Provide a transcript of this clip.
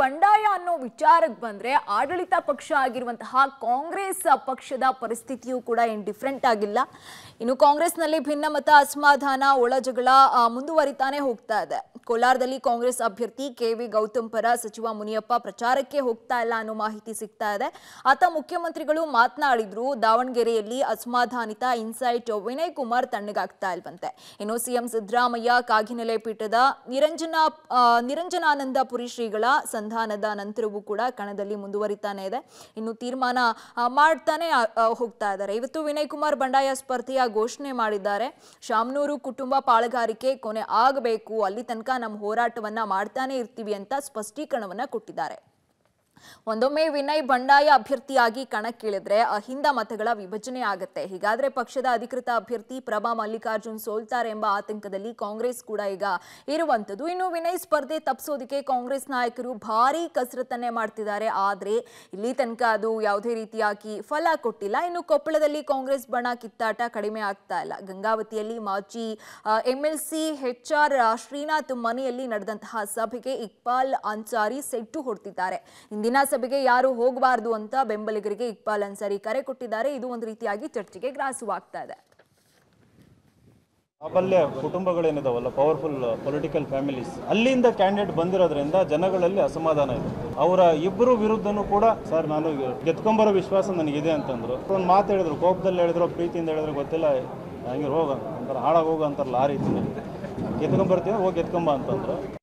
ಬಂಡಾಯ ಅನ್ನೋ ವಿಚಾರಕ್ಕೆ ಬಂದ್ರೆ ಆಡಳಿತ ಪಕ್ಷ ಆಗಿರುವಂತಹ ಕಾಂಗ್ರೆಸ್ ಪಕ್ಷದ ಪರಿಸ್ಥಿತಿಯೂ ಕೂಡ ಏನ್ ಡಿಫ್ರೆಂಟ್ ಆಗಿಲ್ಲ ಇನ್ನು ಕಾಂಗ್ರೆಸ್ನಲ್ಲಿ ಭಿನ್ನಮತ ಅಸಮಾಧಾನ ಒಳಜಗಳ ಮುಂದುವರಿತಾನೆ ಹೋಗ್ತಾ ಇದೆ ಕೋಲಾರದಲ್ಲಿ ಕಾಂಗ್ರೆಸ್ ಅಭ್ಯರ್ಥಿ ಕೆ ವಿ ಗೌತಮ್ ಪರ ಸಚಿವ ಮುನಿಯಪ್ಪ ಪ್ರಚಾರಕ್ಕೆ ಹೋಗ್ತಾ ಇಲ್ಲ ಅನ್ನೋ ಮಾಹಿತಿ ಸಿಗ್ತಾ ಇದೆ ಆತ ಮುಖ್ಯಮಂತ್ರಿಗಳು ಮಾತನಾಡಿದ್ರು ದಾವಣಗೆರೆಯಲ್ಲಿ ಅಸಮಾಧಾನಿತ ಇನ್ಸೈಟ್ ವಿನಯ್ ಕುಮಾರ್ ತಣ್ಣಗಾಗ್ತಾ ಇಲ್ವಂತೆ ಇನ್ನು ಸಿಎಂ ಸಿದ್ದರಾಮಯ್ಯ ಕಾಗಿನೆಲೆ ಪೀಠದ ನಿರಂಜನಾ ನಿರಂಜನಾನಂದಪುರಿ ಶ್ರೀಗಳ ಸಂಧಾನದ ನಂತರವೂ ಕೂಡ ಕಣದಲ್ಲಿ ಮುಂದುವರಿತಾನೆ ಇದೆ ಇನ್ನು ತೀರ್ಮಾನ ಮಾಡ್ತಾನೆ ಹೋಗ್ತಾ ಇದ್ದಾರೆ ಇವತ್ತು ವಿನಯ್ ಕುಮಾರ್ ಬಂಡಾಯ ಸ್ಪರ್ಧೆಯ ಘೋಷಣೆ ಮಾಡಿದ್ದಾರೆ ಶಾಮನೂರು ಕುಟುಂಬ ಪಾಳಗಾರಿಕೆ ಕೊನೆ ಆಗಬೇಕು ಅಲ್ಲಿ ತನಕ ನಮ್ಮ ಹೋರಾಟವನ್ನ ಮಾಡ್ತಾನೆ ಇರ್ತೀವಿ ಅಂತ ಸ್ಪಷ್ಟೀಕರಣವನ್ನ ಕೊಟ್ಟಿದ್ದಾರೆ ಒಂದೊಮ್ಮೆ ವಿನಯ್ ಬಂಡಾಯ ಅಭ್ಯರ್ಥಿಯಾಗಿ ಕಣಕ್ಕಿಳಿದ್ರೆ ಅಹಿಂದ ಮತಗಳ ವಿಭಜನೆ ಆಗುತ್ತೆ ಹೀಗಾದ್ರೆ ಪಕ್ಷದ ಅಧಿಕೃತ ಅಭ್ಯರ್ಥಿ ಪ್ರಭಾ ಮಲ್ಲಿಕಾರ್ಜುನ್ ಸೋಲ್ತಾರೆ ಎಂಬ ಆತಂಕದಲ್ಲಿ ಕಾಂಗ್ರೆಸ್ ಕೂಡ ಈಗ ಇರುವಂತದ್ದು ಇನ್ನು ವಿನಯ್ ಸ್ಪರ್ಧೆ ತಪ್ಪಿಸೋದಕ್ಕೆ ಕಾಂಗ್ರೆಸ್ ನಾಯಕರು ಭಾರಿ ಕಸರತ್ತನ್ನೇ ಮಾಡ್ತಿದ್ದಾರೆ ಆದ್ರೆ ಇಲ್ಲಿ ತನಕ ಅದು ಯಾವುದೇ ರೀತಿಯಾಗಿ ಫಲ ಕೊಟ್ಟಿಲ್ಲ ಇನ್ನು ಕೊಪ್ಪಳದಲ್ಲಿ ಕಾಂಗ್ರೆಸ್ ಬಣ ಕಿತ್ತಾಟ ಕಡಿಮೆ ಆಗ್ತಾ ಇಲ್ಲ ಗಂಗಾವತಿಯಲ್ಲಿ ಮಾಜಿ M L C H R Shrinath ಮನೆಯಲ್ಲಿ ನಡೆದಂತಹ ಸಭೆಗೆ ಇಕ್ಬಾಲ್ ಅನ್ಸಾರಿ ಸೆಟ್ಟು ಹೊಡ್ತಿದ್ದಾರೆ ದಿನಸಭೆಗೆ ಯಾರು ಹೋಗಬಾರ್ದು ಅಂತ ಬೆಂಬಲಿಗರಿಗೆ ಇಕ್ಬಾಲ್ ಅನ್ಸಾರಿ ಕರೆ ಕೊಟ್ಟಿದ್ದಾರೆ ಇದು ಒಂದು ರೀತಿಯಾಗಿ ಚರ್ಚೆಗೆ ಗ್ರಾಸವಾಗ್ತಾ ಇದೆ ಪ್ರಾಬಲ್ಯ ಕುಟುಂಬಗಳೇನಿದಾವಲ್ಲ ಪವರ್ಫುಲ್ ಪೊಲಿಟಿಕಲ್ ಫ್ಯಾಮಿಲೀಸ್ ಅಲ್ಲಿಂದ ಕ್ಯಾಂಡಿಡೇಟ್ ಬಂದಿರೋದ್ರಿಂದ ಜನಗಳಲ್ಲಿ ಅಸಮಾಧಾನ ಇದೆ ಅವರ ಇಬ್ಬರು ವಿರುದ್ಧನೂ ಕೂಡ ಸರ್ ನಾನು ಗೆದ್ಕೊಂಬರೋ ವಿಶ್ವಾಸ ನನಗಿದೆ ಅಂತಂದ್ರು ಒಂದು ಮಾತು ಹೇಳಿದ್ರು ಕೋಪದಲ್ಲಿ ಹೇಳಿದ್ರು ಪ್ರೀತಿಯಿಂದ ಹೇಳಿದ್ರು ಗೊತ್ತಿಲ್ಲ ಹಂಗೆ ಹೋಗ ಅಂತಾರೆ ಹಾಳಾಗಿ ಹೋಗ ಅಂತಾರಲ್ಲ ಆ ರೀತಿ ಗೆದ್ಕೊಂಬರ್ತೀವಿ ಹೋಗಿ ಗೆದ್ಕೊಂಬ ಅಂತಂದ್ರು